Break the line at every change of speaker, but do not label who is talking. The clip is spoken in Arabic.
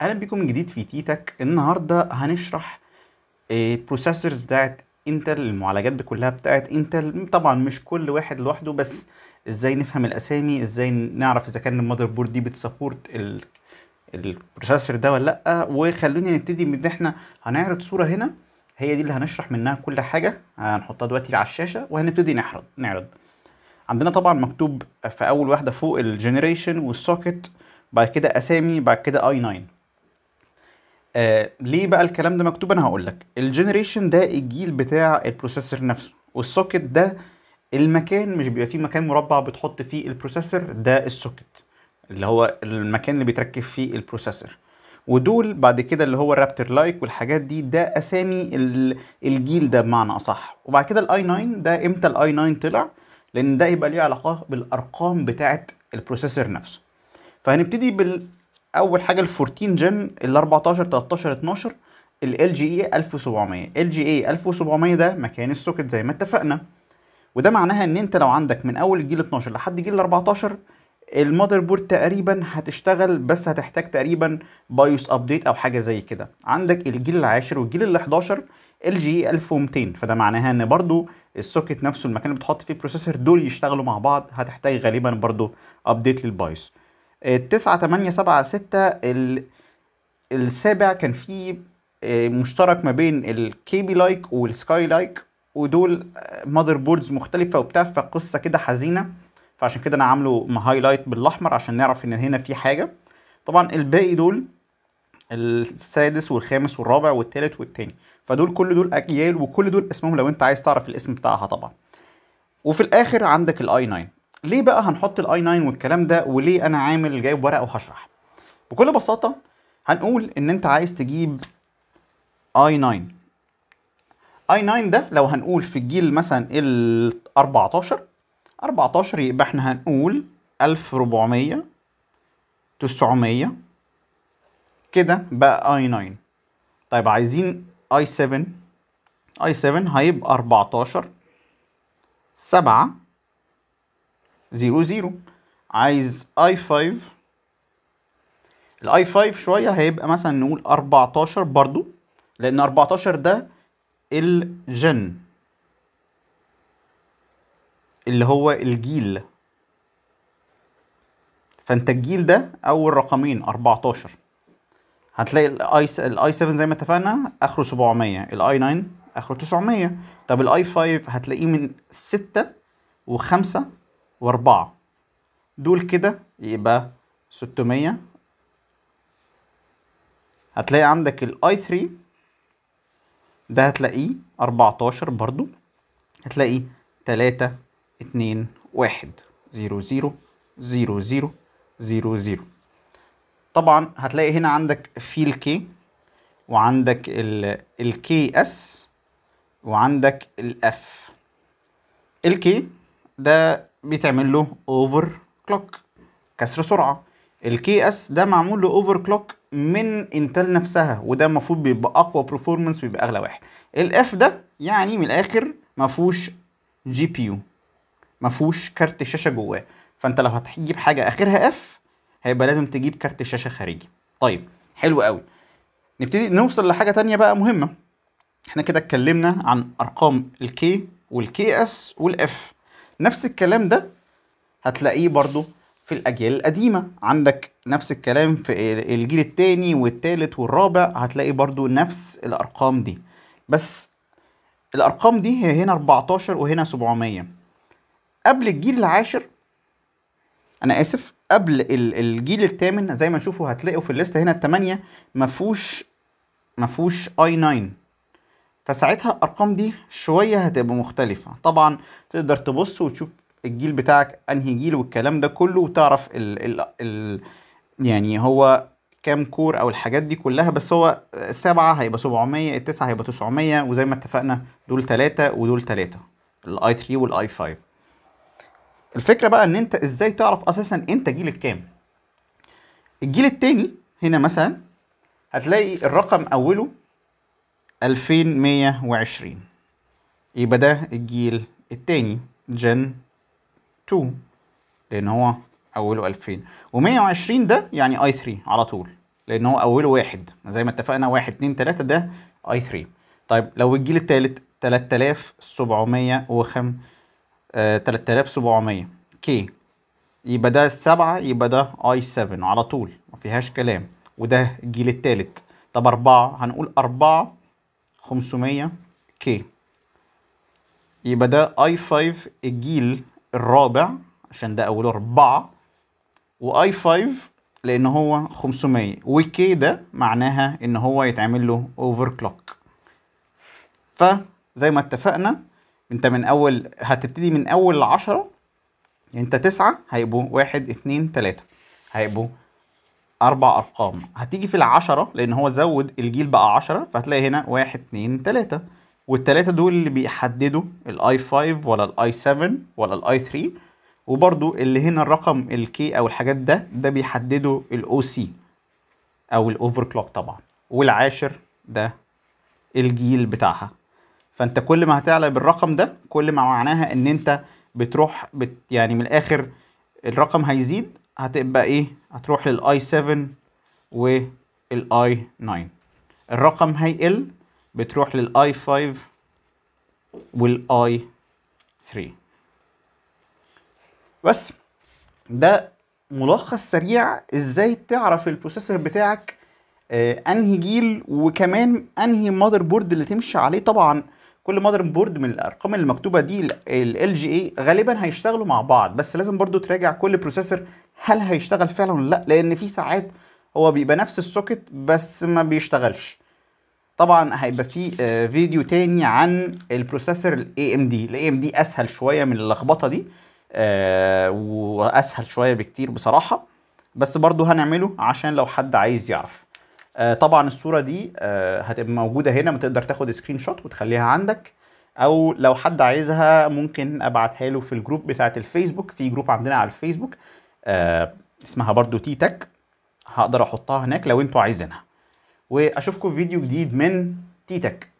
اهلا بيكم من جديد في تيتك النهارده هنشرح البروسيسورز آه، بتاعت انتل المعالجات دي كلها بتاعت انتل طبعا مش كل واحد لوحده بس ازاي نفهم الاسامي ازاي نعرف اذا كان المذر بورد دي بتسبورت البروسيسور ده ولا لا وخلوني نبتدي من احنا هنعرض صوره هنا هي دي اللي هنشرح منها كل حاجه هنحطها دلوقتي على الشاشه وهنبتدي نعرض نعرض عندنا طبعا مكتوب في اول واحده فوق الجنريشن والسوكت بعد كده اسامي بعد كده اي 9 آه ليه بقى الكلام ده مكتوب انا هقول لك الجنريشن ده الجيل بتاع البروسيسور نفسه والسوكت ده المكان مش بيبقى فيه مكان مربع بتحط فيه البروسيسور ده السوكت اللي هو المكان اللي بيتركب فيه البروسيسور ودول بعد كده اللي هو الرابتر لايك والحاجات دي ده اسامي الجيل ده بمعنى اصح وبعد كده الاي 9 ده امتى الاي 9 طلع لان ده يبقى ليه علاقه بالارقام بتاعه البروسيسور نفسه فهنبتدي بال اول حاجه ال 14 جن ال 14 13 12 ال جي اي 1700 ال جي اي 1700 ده مكان السوكت زي ما اتفقنا وده معناها ان انت لو عندك من اول الجيل 12 لحد جيل 14 المذر بورد تقريبا هتشتغل بس هتحتاج تقريبا بايوس ابديت او حاجه زي كده عندك الجيل العاشر والجيل ال11 ال جي 1200 فده معناها ان برضو السوكت نفسه المكان اللي بتحط فيه البروسيسور دول يشتغلوا مع بعض هتحتاج غالبا برضو ابديت للبايوس تسعة تمانية سبعة ستة السابع كان فيه آه، مشترك ما بين الكيبي لايك والسكاي لايك ودول ماذر آه، بوردز مختلفة وبتاع فقصة كده حزينة فعشان كده انا عامله هايلايت بالاحمر عشان نعرف ان هنا في حاجة طبعا الباقي دول السادس والخامس والرابع والتالت والتاني فدول كل دول اجيال وكل دول اسمهم لو انت عايز تعرف الاسم بتاعها طبعا وفي الاخر عندك الاي 9 ليه بقى هنحط الاي 9 والكلام ده وليه انا عامل جايب ورقه وهشرح بكل بساطه هنقول ان انت عايز تجيب اي 9 اي 9 ده لو هنقول في الجيل مثلا ال 14 14 يبقى احنا هنقول 1400 900 كده بقى اي 9 طيب عايزين اي 7 اي 7 هيبقى 14 7 زيرو زيرو عايز اي 5 الاي 5 شويه هيبقى مثلا نقول 14 برضو لان 14 ده الجن اللي هو الجيل فانت الجيل ده اول رقمين 14 هتلاقي الاي الاي 7 زي ما اتفقنا اخره 700 الاي 9 اخره 900 طب الاي 5 هتلاقيه من 6 و5 واربعة دول كده يبقى ستمية هتلاقي عندك الاي ثري ده هتلاقيه اربعتاشر برضو هتلاقي تلاتة اتنين واحد زيرو زيرو زيرو زيرو زيرو زيرو طبعا هتلاقي هنا عندك في الكي وعندك الكي اس وعندك الاف الكي ده بيتعمل له اوفر كلوك كسر سرعه الكي اس ده معمول له اوفر كلوك من انتل نفسها وده المفروض بيبقى اقوى برفورمانس ويبقى اغلى واحد الاف ده يعني من الاخر ما فيهوش جي بي يو ما فيهوش كارت شاشه جواه فانت لو هتجيب حاجه اخرها اف هيبقى لازم تجيب كارت شاشه خارجي طيب حلو قوي نبتدي نوصل لحاجه تانية بقى مهمه احنا كده اتكلمنا عن ارقام الكي والكي اس والاف نفس الكلام ده هتلاقيه برضو في الأجيال القديمة عندك نفس الكلام في الجيل التاني والتالت والرابع هتلاقي برضو نفس الأرقام دي بس الأرقام دي هي هنا 14 وهنا 700 قبل الجيل العاشر أنا آسف قبل الجيل الثامن زي ما تشوفوا هتلاقوا في الليستة هنا التمانية مفهوش مفهوش i9 فساعتها الارقام دي شويه هتبقى مختلفه طبعا تقدر تبص وتشوف الجيل بتاعك انهي جيل والكلام ده كله وتعرف ال ال الـ يعني هو كام كور او الحاجات دي كلها بس هو السبعة هيبقى 700 التسعة هيبقى 900 وزي ما اتفقنا دول تلاتة ودول تلاتة الاي 3 والاي 5 الفكرة بقى ان انت ازاي تعرف اساسا انت جيل الكام الجيل التاني هنا مثلا هتلاقي الرقم اوله 2120 يبقى ده الجيل التاني جن 2 لأن هو أوله 2000 و120 ده يعني اي 3 على طول لأن هو أوله واحد زي ما اتفقنا 1 2 3 ده اي 3 طيب لو الجيل التالت 3705 آه 3700 كي يبقى ده 7 يبقى ده اي 7 على طول ما فيهاش كلام وده الجيل الثالث طب 4 هنقول 4 500 كي يبقى ده اي 5 الجيل الرابع عشان ده اوله اربعه واي 5 لان هو 500 وكي ده معناها ان هو يتعمل له اوفر كلوك فزي ما اتفقنا انت من اول هتبتدي من اول 10 انت تسعة هيبقوا واحد اتنين تلاتة هيبقوا اربع ارقام هتيجي في العشرة لان هو زود الجيل بقى عشرة فهتلاقي هنا واحد اتنين تلاتة والتلاتة دول اللي بيحددوا الاي 5 ولا الاي 7 ولا الاي 3 وبرضو اللي هنا الرقم الكي او الحاجات ده ده بيحددوا الاو سي او الاوفر كلوك طبعا والعاشر ده الجيل بتاعها فانت كل ما هتعلى بالرقم ده كل ما معناها ان انت بتروح بت يعني من الاخر الرقم هيزيد هتبقى ايه هتروح للاي 7 والاي 9 الرقم هيقل بتروح للاي 5 والاي 3 بس ده ملخص سريع ازاي تعرف البروسيسور بتاعك آه انهي جيل وكمان انهي مادر بورد اللي تمشي عليه طبعا كل مودرن بورد من الارقام اللي مكتوبه دي ال جي اي غالبا هيشتغلوا مع بعض بس لازم برضو تراجع كل بروسيسور هل هيشتغل فعلا ولا لا لان في ساعات هو بيبقى نفس السوكت بس ما بيشتغلش طبعا هيبقى في آه، فيديو تاني عن البروسيسور الاي ام دي الاي ام دي اسهل شويه من اللخبطه دي آه، واسهل شويه بكتير بصراحه بس برضو هنعمله عشان لو حد عايز يعرف آه، طبعا الصوره دي آه، هتبقى موجوده هنا تقدر تاخد سكرين شوت وتخليها عندك او لو حد عايزها ممكن ابعتها له في الجروب بتاعه الفيسبوك في جروب عندنا على الفيسبوك آه، اسمها برضو تي تك هقدر احطها هناك لو انتوا عايزينها واشوفكم في فيديو جديد من تي تك